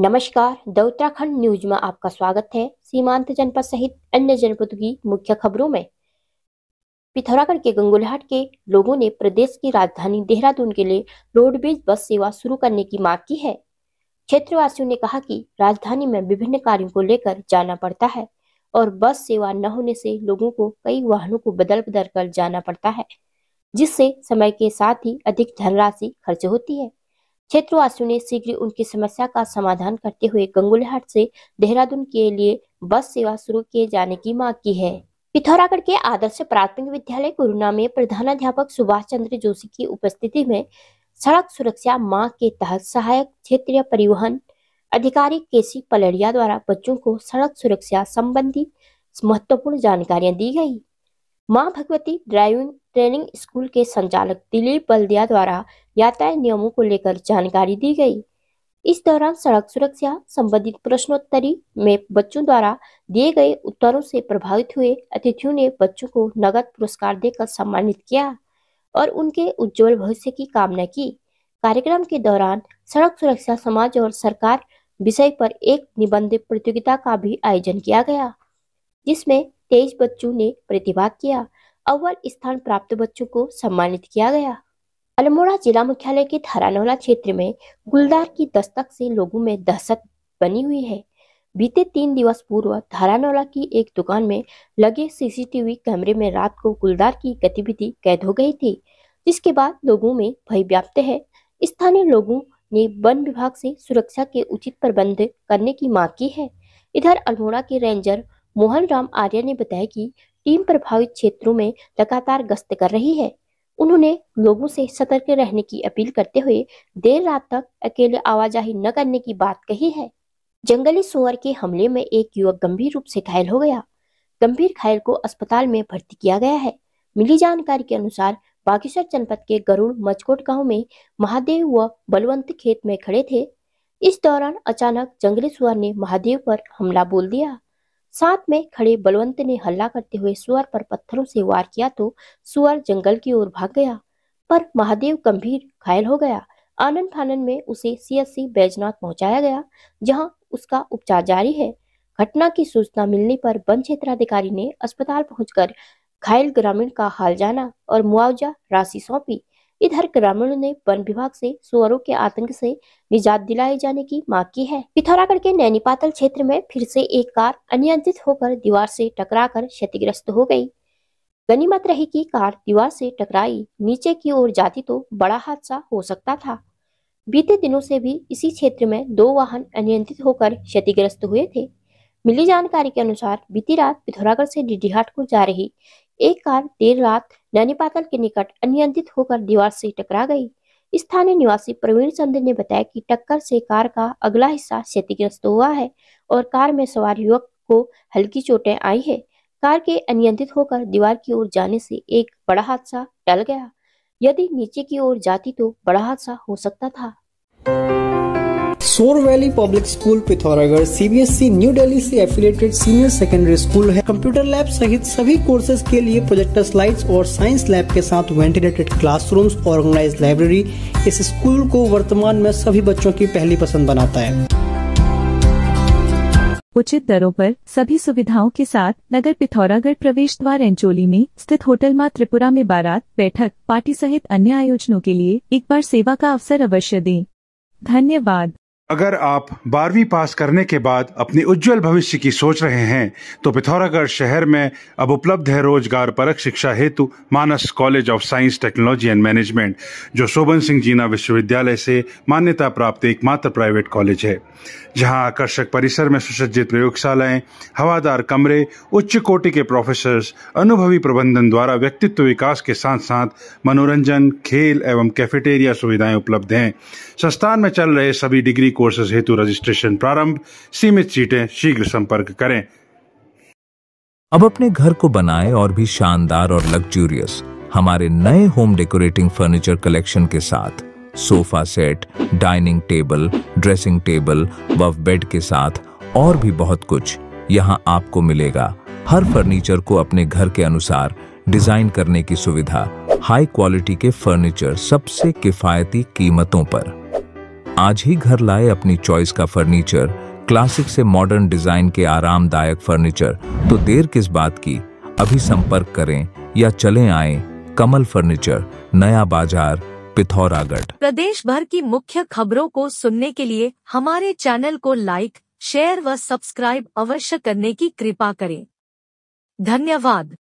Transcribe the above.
नमस्कार the Uttarakhand news में आपका स्वागत है सीमांत जनपद सहित अन्य जनपदों की मुख्य खबरों में पिथौरागढ़ के गंगुलहाट के लोगों ने प्रदेश की राजधानी देहरादून के लिए रोडवेज बस सेवा शुरू करने की मांग की है क्षेत्रवासियों ने कहा कि राजधानी में विभिन्न कार्यों को लेकर जाना पड़ता है और बस सेवा न होने से लोगों को कई वाहनों को बदल बदल कर जाना पड़ता है जिससे समय के साथ ही अधिक धनराशि खर्च होती है क्षेत्रवासियों ने शीघ्र उनकी समस्या का समाधान करते हुए गंगुलहट से देहरादून के लिए बस सेवा शुरू किए जाने की मांग की है पिथौरागढ़ के आदर्श प्राथमिक विद्यालय कोरोना में प्रधानाध्यापक सुभाष चंद्र जोशी की उपस्थिति में सड़क सुरक्षा माह के तहत सहायक क्षेत्रीय परिवहन अधिकारी केसी पलड़िया द्वारा बच्चों को सड़क सुरक्षा संबंधी महत्वपूर्ण जानकारियां दी गई मां भगवती ड्राइविंग ट्रेनिंग स्कूल के संचालक दिलीप बल्दिया द्वारा यातायात नियमों को लेकर जानकारी दी गई इस दौरान सड़क सुरक्षा संबंधित प्रश्नोत्तरी में बच्चों द्वारा दिए गए उत्तरों से प्रभावित हुए अतिथियों ने बच्चों को नगद पुरस्कार देकर सम्मानित किया और उनके उज्जवल भविष्य की कामना की कार्यक्रम के दौरान सड़क सुरक्षा समाज और सरकार विषय पर एक निबंध प्रतियोगिता का भी आयोजन किया गया जिसमें तेईस बच्चों ने प्रतिभाग किया अव्वल स्थान प्राप्त बच्चों को सम्मानित किया गया अल्मोड़ा जिला मुख्यालय के थरानोला क्षेत्र में गुलदार की दस्तक से लोगों में दहशत बनी हुई है बीते तीन दिवस पूर्व धारानौला की एक दुकान में लगे सीसीटीवी कैमरे में रात को गुलदार की गतिविधि कैद हो गई थी जिसके बाद लोगों में भय व्याप्त है स्थानीय लोगों ने वन विभाग से सुरक्षा के उचित प्रबंध करने की मांग की है इधर अल्मोड़ा के रेंजर मोहन राम आर्य ने बताया कि टीम प्रभावित क्षेत्रों में लगातार गश्त कर रही है उन्होंने लोगों से सतर्क रहने की अपील करते हुए देर रात तक अकेले आवाजाही न करने की बात कही है जंगली सुअर के हमले में एक युवक गंभीर रूप से घायल हो गया गंभीर घायल को अस्पताल में भर्ती किया गया है मिली जानकारी के अनुसार बागेश्वर जनपद के गरुड़ मचकोट गांव में महादेव व बलवंत खेत में खड़े थे इस दौरान अचानक जंगली सुअर ने महादेव पर हमला बोल दिया साथ में खड़े बलवंत ने हल्ला करते हुए सुअर पर पत्थरों से वार किया तो सुअर जंगल की ओर भाग गया पर महादेव गंभीर घायल हो गया आनंद फानन में उसे सीएससी बैजनाथ पहुंचाया गया जहां उसका उपचार जारी है घटना की सूचना मिलने पर वन क्षेत्राधिकारी ने अस्पताल पहुंचकर घायल ग्रामीण का हाल जाना और मुआवजा राशि सौंपी इधर ग्रामीणों ने वन विभाग से सुअरों के आतंक से निजात दिलाए जाने की मांग की है पिथौरागढ़ के नैनीपातल क्षेत्र में फिर से एक कार अनियंत्रित होकर दीवार से कर क्षतिग्रस्त हो गई गनीमत रही की कार दीवार से टकराई नीचे की ओर जाती तो बड़ा हादसा हो सकता था बीते दिनों से भी इसी क्षेत्र में दो वाहन अनियंत्रित होकर क्षतिग्रस्त हुए थे मिली जानकारी के अनुसार बीती रात पिथौरागढ़ से डीडीहाट को जा रही एक कार देर रात नैनीपातल के निकट अनियंत्रित होकर दीवार से टकरा गई स्थानीय निवासी प्रवीण चंद्र ने बताया कि टक्कर से कार का अगला हिस्सा क्षतिग्रस्त हुआ है और कार में सवार युवक को हल्की चोटें आई है कार के अनियंत्रित होकर दीवार की ओर जाने से एक बड़ा हादसा टल गया यदि नीचे की ओर जाती तो बड़ा हादसा हो सकता था Sor valley public school Pithoragarh CBSE e, new Delhi से एफिलेटेड सीनियर सेकेंडरी स्कूल है कंप्यूटर लैब सहित सभी कोर्सेज के लिए प्रोजेक्टर स्लाइड्स और साइंस लैब के साथ वेंटिलेटेड क्लासरूम्स और ऑर्गेनाइज लाइब्रेरी इस स्कूल को वर्तमान में सभी बच्चों की पहली पसंद बनाता है उचित दरों पर सभी सुविधाओं के साथ नगर पिथौरागढ़ प्रवेश द्वार एंचोली में स्थित होटल माँ त्रिपुरा में बारात बैठक पार्टी सहित अन्य आयोजनों के लिए एक बार सेवा का अवसर अवश्य दें धन्यवाद अगर आप बारहवीं पास करने के बाद अपने उज्जवल भविष्य की सोच रहे हैं तो पिथौरागढ़ शहर में अब उपलब्ध है रोजगार परक शिक्षा हेतु Manas college of science technology and management जो शोभन सिंह जीना विश्वविद्यालय से मान्यता प्राप्त एकमात्र प्राइवेट कॉलेज है जहां आकर्षक परिसर में सुसज्जित प्रयोगशालाएं हवादार कमरे उच्च कोटि के प्रोफेसर अनुभवी प्रबंधन द्वारा व्यक्तित्व विकास के साथ साथ मनोरंजन खेल एवं कैफेटेरिया सुविधाएं उपलब्ध हैं संस्थान में चल रहे सभी डिग्री कोर्सेज हेतु रजिस्ट्रेशन प्रारंभ सीमित सीटें शीघ्र संपर्क करें अब अपने घर को बनाएं और भी शानदार और लग्जूरियस हमारे नए होम डेकोरेटिंग फर्नीचर कलेक्शन के साथ sofa set dining table dressing table व बेड के साथ और भी बहुत कुछ यहाँ आपको मिलेगा हर फर्नीचर को अपने घर के अनुसार डिजाइन करने की सुविधा हाई क्वालिटी के फर्नीचर सबसे किफायती कीमतों पर आज ही घर लाए अपनी चॉइस का फर्नीचर क्लासिक से मॉडर्न डिजाइन के आरामदायक फर्नीचर तो देर किस बात की अभी संपर्क करें या चले आए कमल फर्नीचर नया बाजार पिथौरागढ़ प्रदेश भर की मुख्य खबरों को सुनने के लिए हमारे चैनल को लाइक शेयर व सब्सक्राइब अवश्य करने की कृपा करें धन्यवाद